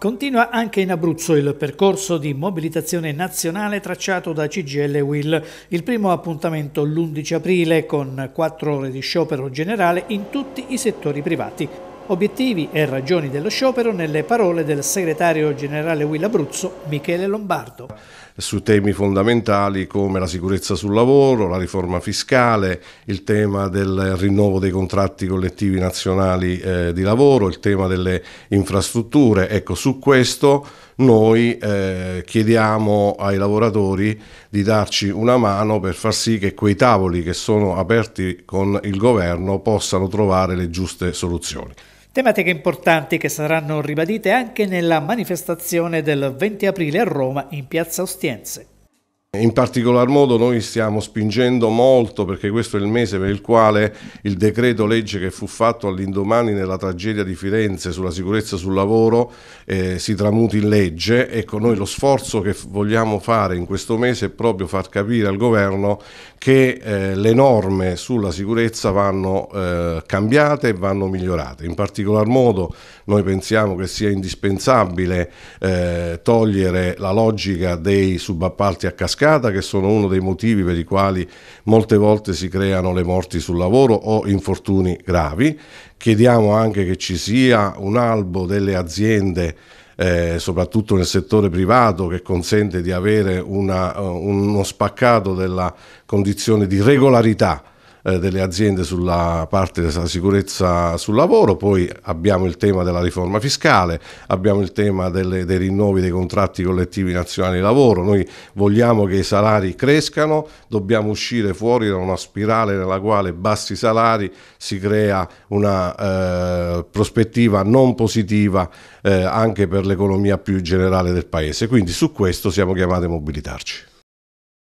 Continua anche in Abruzzo il percorso di mobilitazione nazionale tracciato da CGL Will. Il primo appuntamento l'11 aprile con quattro ore di sciopero generale in tutti i settori privati obiettivi e ragioni dello sciopero nelle parole del segretario generale Will Abruzzo Michele Lombardo. Su temi fondamentali come la sicurezza sul lavoro, la riforma fiscale, il tema del rinnovo dei contratti collettivi nazionali eh, di lavoro, il tema delle infrastrutture. Ecco, su questo noi eh, chiediamo ai lavoratori di darci una mano per far sì che quei tavoli che sono aperti con il governo possano trovare le giuste soluzioni. Tematiche importanti che saranno ribadite anche nella manifestazione del 20 aprile a Roma in piazza Ostiense. In particolar modo noi stiamo spingendo molto perché questo è il mese per il quale il decreto legge che fu fatto all'indomani nella tragedia di Firenze sulla sicurezza sul lavoro eh, si tramuti in legge. Ecco, noi lo sforzo che vogliamo fare in questo mese è proprio far capire al governo che eh, le norme sulla sicurezza vanno eh, cambiate e vanno migliorate. In particolar modo noi pensiamo che sia indispensabile eh, togliere la logica dei subappalti a cascata cascata che sono uno dei motivi per i quali molte volte si creano le morti sul lavoro o infortuni gravi. Chiediamo anche che ci sia un albo delle aziende eh, soprattutto nel settore privato che consente di avere una, eh, uno spaccato della condizione di regolarità eh, delle aziende sulla parte della sicurezza sul lavoro, poi abbiamo il tema della riforma fiscale, abbiamo il tema delle, dei rinnovi dei contratti collettivi nazionali di lavoro, noi vogliamo che i salari crescano, dobbiamo uscire fuori da una spirale nella quale bassi salari si crea una eh, prospettiva non positiva eh, anche per l'economia più generale del Paese, quindi su questo siamo chiamati a mobilitarci.